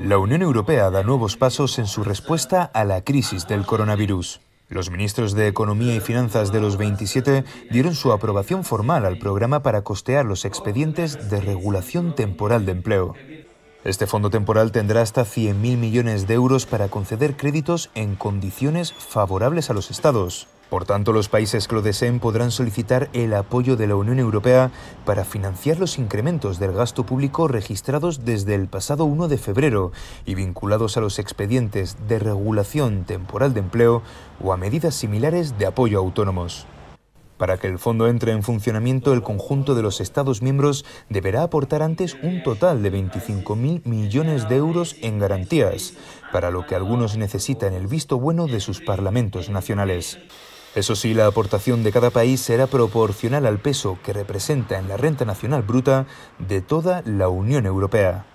La Unión Europea da nuevos pasos en su respuesta a la crisis del coronavirus. Los ministros de Economía y Finanzas de los 27 dieron su aprobación formal al programa para costear los expedientes de regulación temporal de empleo. Este fondo temporal tendrá hasta 100.000 millones de euros para conceder créditos en condiciones favorables a los estados. Por tanto, los países que lo deseen podrán solicitar el apoyo de la Unión Europea para financiar los incrementos del gasto público registrados desde el pasado 1 de febrero y vinculados a los expedientes de regulación temporal de empleo o a medidas similares de apoyo a autónomos. Para que el fondo entre en funcionamiento, el conjunto de los Estados miembros deberá aportar antes un total de 25.000 millones de euros en garantías, para lo que algunos necesitan el visto bueno de sus parlamentos nacionales. Eso sí, la aportación de cada país será proporcional al peso que representa en la renta nacional bruta de toda la Unión Europea.